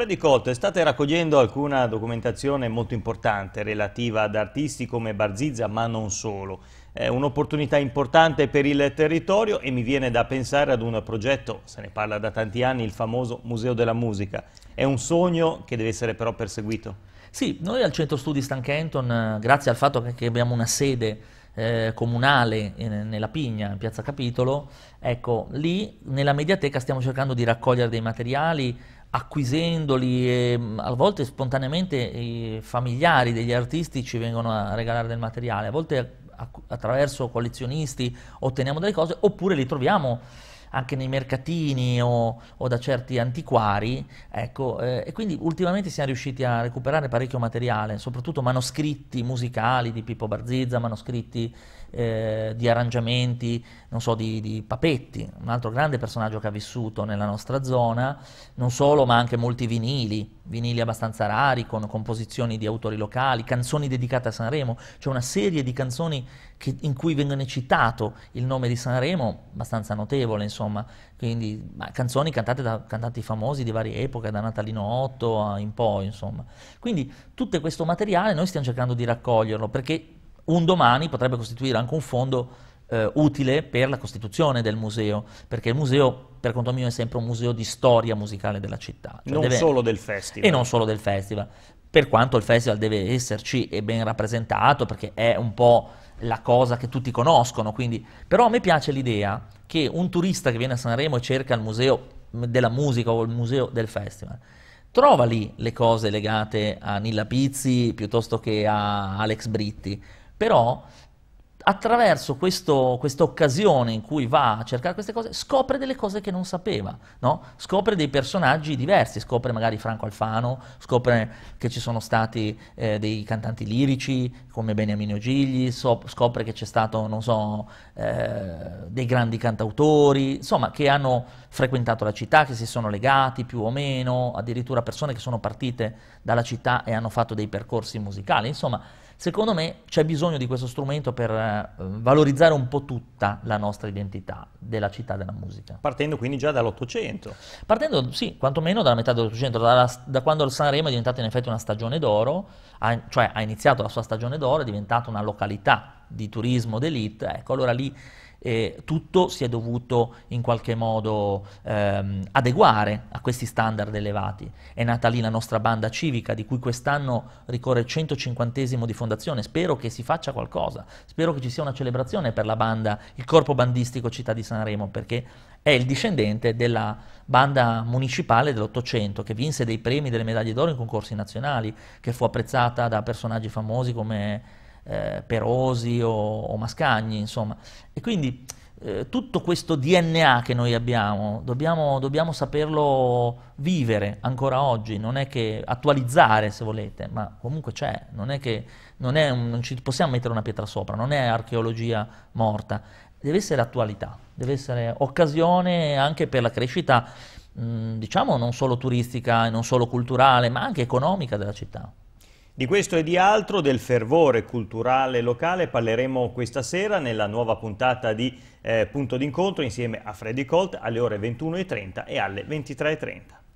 Freddy Cotto, state raccogliendo alcuna documentazione molto importante relativa ad artisti come Barzizza, ma non solo. È un'opportunità importante per il territorio e mi viene da pensare ad un progetto, se ne parla da tanti anni, il famoso Museo della Musica. È un sogno che deve essere però perseguito? Sì, noi al Centro Studi Canton, eh, grazie al fatto che abbiamo una sede eh, comunale eh, nella Pigna, in Piazza Capitolo, ecco, lì nella mediateca stiamo cercando di raccogliere dei materiali acquisendoli e mm, a volte spontaneamente i familiari degli artisti ci vengono a regalare del materiale, a volte attraverso collezionisti otteniamo delle cose oppure li troviamo anche nei mercatini o, o da certi antiquari, ecco, eh, e quindi ultimamente siamo riusciti a recuperare parecchio materiale, soprattutto manoscritti musicali di Pippo Barzizza, manoscritti eh, di arrangiamenti, non so, di, di, Papetti, un altro grande personaggio che ha vissuto nella nostra zona, non solo ma anche molti vinili, vinili abbastanza rari, con composizioni di autori locali, canzoni dedicate a Sanremo, c'è cioè una serie di canzoni che, in cui viene citato il nome di Sanremo, abbastanza notevole, insomma, quindi canzoni cantate da cantanti famosi di varie epoche, da Natalino Otto in poi, insomma. Quindi tutto questo materiale noi stiamo cercando di raccoglierlo, perché un domani potrebbe costituire anche un fondo eh, utile per la costituzione del museo, perché il museo per conto mio è sempre un museo di storia musicale della città. Cioè non deve, solo del festival. E non solo del festival. Per quanto il festival deve esserci e ben rappresentato, perché è un po' la cosa che tutti conoscono, quindi... però a me piace l'idea che un turista che viene a Sanremo e cerca il museo della musica o il museo del festival, trova lì le cose legate a Nilla Pizzi piuttosto che a Alex Britti, però attraverso questa occasione in cui va a cercare queste cose, scopre delle cose che non sapeva, no? scopre dei personaggi diversi, scopre magari Franco Alfano, scopre che ci sono stati eh, dei cantanti lirici come Beniamino Gigli, so, scopre che c'è stato, non so, eh, dei grandi cantautori, insomma, che hanno frequentato la città, che si sono legati più o meno, addirittura persone che sono partite dalla città e hanno fatto dei percorsi musicali, insomma Secondo me c'è bisogno di questo strumento per eh, valorizzare un po' tutta la nostra identità della città della musica. Partendo quindi già dall'Ottocento. Partendo, sì, quantomeno dalla metà dell'Ottocento, da, da quando il Sanremo è diventato in effetti una stagione d'oro, ha, cioè ha iniziato la sua stagione d'oro, è diventata una località di turismo d'élite, ecco allora lì eh, tutto si è dovuto in qualche modo ehm, adeguare a questi standard elevati. È nata lì la nostra banda civica di cui quest'anno ricorre il 150 di fondazione, spero che si faccia qualcosa, spero che ci sia una celebrazione per la banda, il corpo bandistico Città di Sanremo perché è il discendente della banda municipale dell'Ottocento che vinse dei premi, delle medaglie d'oro in concorsi nazionali, che fu apprezzata da personaggi famosi come eh, Perosi o, o, Mascagni, insomma. E quindi eh, tutto questo DNA che noi abbiamo dobbiamo, dobbiamo, saperlo vivere ancora oggi, non è che attualizzare se volete, ma comunque c'è, non è che non, è un, non ci possiamo mettere una pietra sopra, non è archeologia morta, deve essere attualità, deve essere occasione anche per la crescita, mm, diciamo non solo turistica e non solo culturale, ma anche economica della città. Di questo e di altro, del fervore culturale locale, parleremo questa sera nella nuova puntata di eh, Punto d'incontro insieme a Freddy Colt alle ore 21.30 e alle 23.30.